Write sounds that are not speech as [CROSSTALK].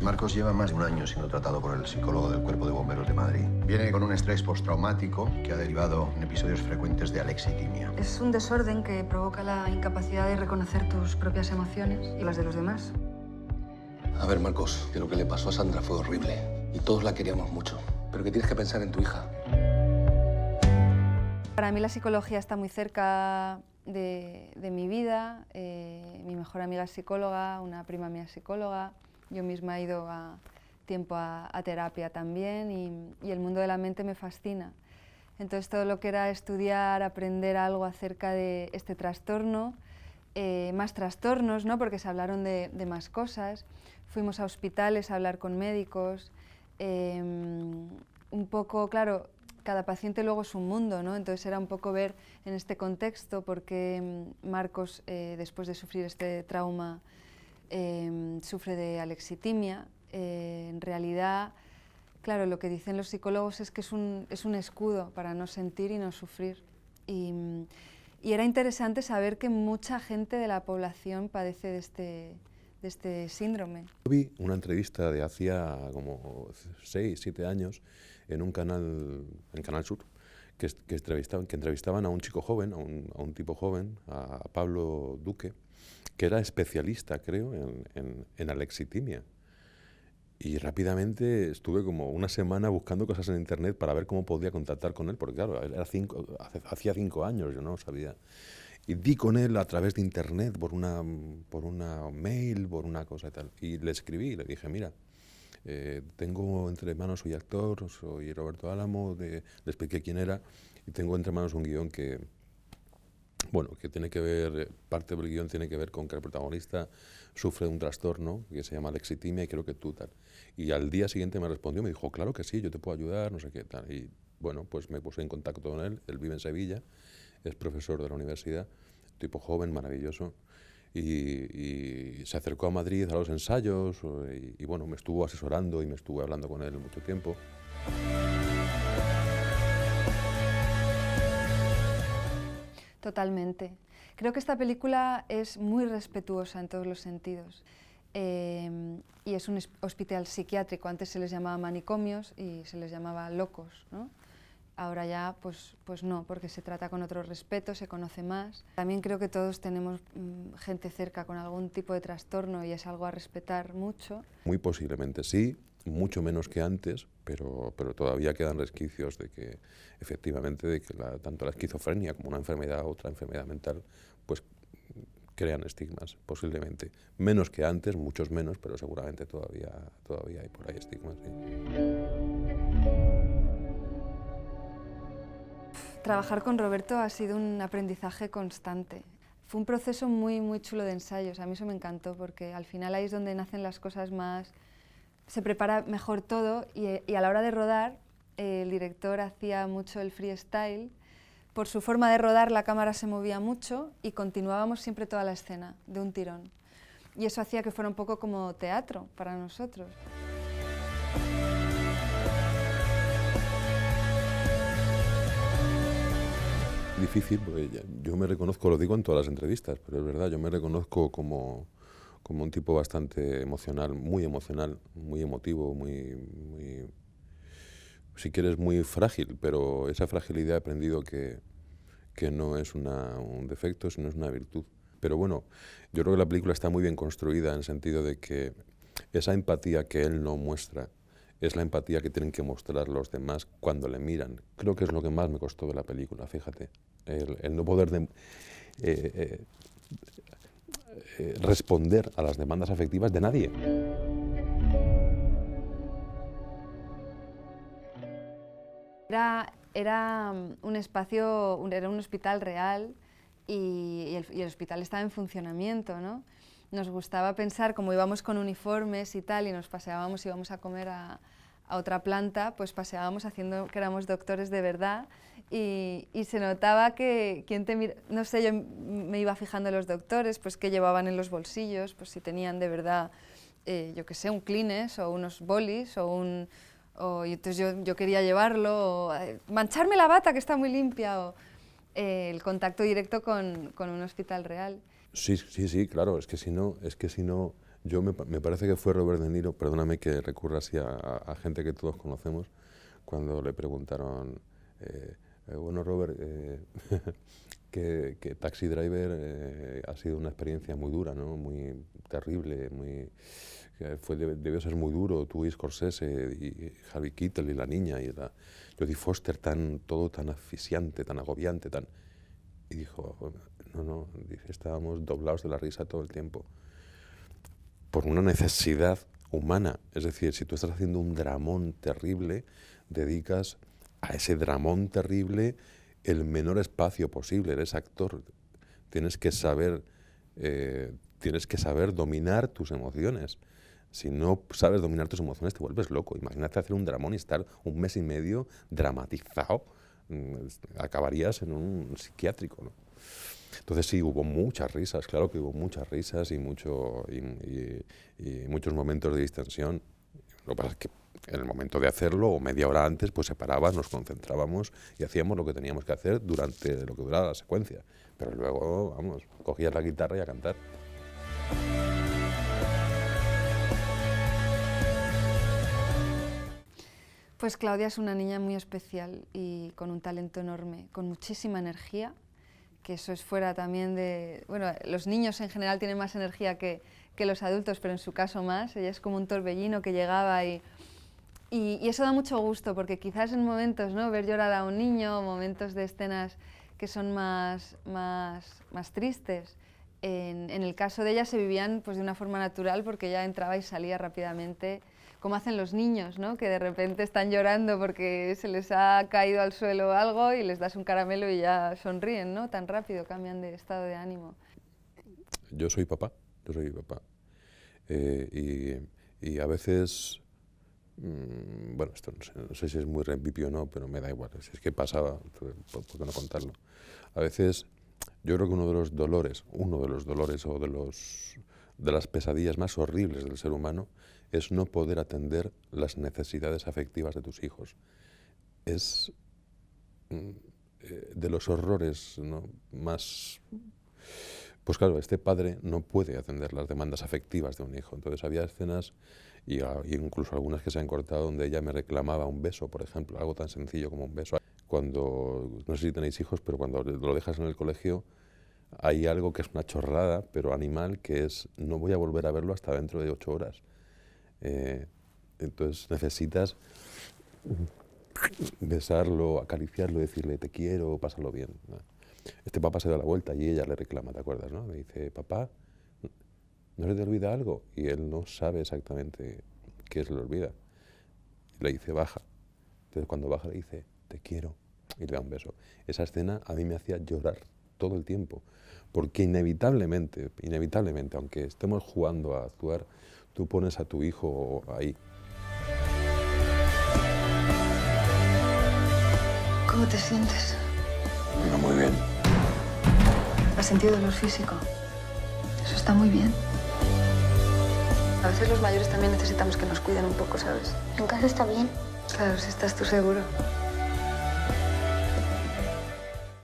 Marcos lleva más de un año siendo tratado por el psicólogo del Cuerpo de Bomberos de Madrid. Viene con un estrés postraumático que ha derivado en episodios frecuentes de alexitimia. Es un desorden que provoca la incapacidad de reconocer tus propias emociones y las de los demás. A ver, Marcos, que lo que le pasó a Sandra fue horrible y todos la queríamos mucho, pero que tienes que pensar en tu hija. Para mí la psicología está muy cerca de, mi vida. Eh, mi mejor amiga es psicóloga, una prima mía psicóloga. Yo misma he ido a tiempo a, terapia también y, el mundo de la mente me fascina. Entonces todo lo que era estudiar, aprender algo acerca de este trastorno, eh, más trastornos, ¿no? porque se hablaron de, más cosas, fuimos a hospitales a hablar con médicos, em, un poco, claro, cada paciente luego es un mundo, ¿no? Entonces era un poco ver en este contexto por qué mm, Marcos, eh, después de sufrir este trauma Em, sufre de alexitimia. Eh, en realidad, claro, lo que dicen los psicólogos es que es un, es un escudo para no sentir y no sufrir. Y, era interesante saber que mucha gente de la población padece de este, de este síndrome. Yo vi una entrevista de hacía como 6, 7 años en un canal, en Canal Sur, que, entrevistaban, que entrevistaban a un chico joven, a un tipo joven, a Pablo Duque, que era especialista, creo, en, en, en alexitimia. Y rápidamente estuve como una semana buscando cosas en internet para ver cómo podía contactar con él, porque claro, era hacía cinco años, yo no sabía. Y di con él a través de internet, por una, por mail, por una cosa y tal. Y le escribí, le dije, mira, eh, tengo entre manos, soy actor, soy Roberto Álamo, de, le expliqué quién era, y tengo entre manos un guión que, bueno, que tiene que ver, eh, parte del guión tiene que ver con que el protagonista sufre un trastorno que se llama lexitimia y creo que tú tal. Y al día siguiente me respondió, me dijo, claro que sí, yo te puedo ayudar, no sé qué tal. Y bueno, pues me puse en contacto con él, él vive en Sevilla, es profesor de la universidad, tipo joven, maravilloso. Y, se acercó a Madrid a los ensayos eh, y, y bueno, me estuvo asesorando y me estuve hablando con él mucho tiempo. Totalmente. Creo que esta película es muy respetuosa en todos los sentidos. Em, y es un hospital psiquiátrico. Antes se les llamaba manicomios y se les llamaba locos. ¿no? Ahora ya, pues, pues no, porque se trata con otro respeto, se conoce más. También creo que todos tenemos mm, gente cerca con algún tipo de trastorno y es algo a respetar mucho. Muy posiblemente sí, mucho menos que antes, pero, todavía quedan resquicios de que efectivamente de que tanto la esquizofrenia como una enfermedad otra enfermedad mental pues crean estigmas posiblemente menos que antes muchos menos pero seguramente todavía todavía hay por ahí estigmas trabajar con Roberto ha sido un aprendizaje constante fue un proceso muy muy chulo de ensayos a mí eso me encantó porque al final ahí es donde nacen las cosas más se prepara mejor todo y, a la hora de rodar el director hacía mucho el freestyle. Por su forma de rodar la cámara se movía mucho y continuábamos siempre toda la escena de un tirón. Y eso hacía que fuera un poco como teatro para nosotros. Difícil, porque yo me reconozco, lo digo en todas las entrevistas, pero es verdad, yo me reconozco como como un tipo bastante emocional, muy emocional, muy emotivo, muy, si quieres, muy frágil, pero esa fragilidad he aprendido que, no es un defecto, sino es una virtud. Pero bueno, yo creo que la película está muy bien construida en el sentido de que esa empatía que él no muestra es la empatía que tienen que mostrar los demás cuando le miran. Creo que es lo que más me costó de la película, fíjate. El, no poder... De, eh, eh, eh, responder a las demandas afectivas de nadie. Era, um, un espacio, era un hospital real y, el, hospital estaba en funcionamiento, ¿no? Nos gustaba pensar, como íbamos con uniformes y tal, y nos paseábamos, y íbamos a comer a, a otra planta, pues paseábamos haciendo que éramos doctores de verdad y, se notaba que quien te no sé, yo me iba fijando en los doctores, pues qué llevaban en los bolsillos, pues si tenían de verdad, eh, yo qué sé, un clines o unos bolis o un... O, entonces yo, yo, quería llevarlo, o, eh, mancharme la bata que está muy limpia, o eh, el contacto directo con, con un hospital real. Sí, sí, sí, claro, es que si no, es que si no... Yo me, me, parece que fue Robert De Niro, perdóname que recurra así a, gente que todos conocemos, cuando le preguntaron, eh, eh, bueno Robert, eh, [LAUGHS] que, que, Taxi Driver ha sido una experiencia muy dura, ¿no? muy terrible, muy, fue, debió ser muy duro, tú y Scorsese y Harvey Keitel y la niña y la Jodie Foster, tan, todo tan asfixiante, tan agobiante, tan... Y dijo, oh, no, no, estábamos doblados de la risa todo el tiempo por una necesidad humana. Es decir, si tú estás haciendo un dramón terrible, dedicas a ese dramón terrible el menor espacio posible. Eres actor, tienes que saber, eh, tienes que saber dominar tus emociones. Si no sabes dominar tus emociones, te vuelves loco. Imagínate hacer un dramón y estar un mes y medio dramatizado. Mm, acabarías en un psiquiátrico. Entonces sí, hubo muchas risas, claro que hubo muchas risas y, y, muchos momentos de distensión. Lo que pasa es que en el momento de hacerlo, o media hora antes, pues se paraba, nos concentrábamos y hacíamos lo que teníamos que hacer durante lo que duraba la secuencia. Pero luego, vamos, cogías la guitarra y a cantar. Pues Claudia es una niña muy especial y con un talento enorme, con muchísima energía que eso es fuera también de... Bueno, los niños en general tienen más energía que, los adultos, pero en su caso más. Ella es como un torbellino que llegaba y, eso da mucho gusto, porque quizás en momentos, ¿no? Ver llorar a un niño, momentos de escenas que son más, más, más tristes, en, el caso de ella se vivían pues, de una forma natural porque ella entraba y salía rápidamente, como hacen los niños, ¿no? que de repente están llorando porque se les ha caído al suelo algo y les das un caramelo y ya sonríen, ¿no? tan rápido cambian de estado de ánimo. Yo soy papá, yo soy papá. Eh, y, a veces, mm, bueno, esto no sé, si es muy repipio o no, pero me da igual, si es que pasaba, por, qué no contarlo. A veces yo creo que uno de los dolores, uno de los dolores o de, los, de las pesadillas más horribles del ser humano es no poder atender las necesidades afectivas de tus hijos. Es mm, eh, de los horrores más... Pues claro, este padre no puede atender las demandas afectivas de un hijo. Entonces había escenas y, ah, incluso algunas que se han cortado donde ella me reclamaba un beso, por ejemplo, algo tan sencillo como un beso cuando, no sé si tenéis hijos, pero cuando lo dejas en el colegio, hay algo que es una chorrada, pero animal, que es no voy a volver a verlo hasta dentro de ocho horas. Eh, entonces necesitas besarlo, acariciarlo, decirle te quiero, pásalo bien. Este papá se da la vuelta y ella le reclama, ¿te acuerdas? No? Le dice, papá, ¿no se te olvida algo? Y él no sabe exactamente qué se le olvida. Le dice, baja. Entonces cuando baja le dice, te quiero, y le da un beso. Esa escena a mí me hacía llorar todo el tiempo, porque inevitablemente, inevitablemente, aunque estemos jugando a actuar, tú pones a tu hijo ahí. ¿Cómo te sientes? No muy bien. ¿Has sentido dolor físico? Eso está muy bien. A veces los mayores también necesitamos que nos cuiden un poco, ¿sabes? En casa está bien. Claro, si estás tú seguro.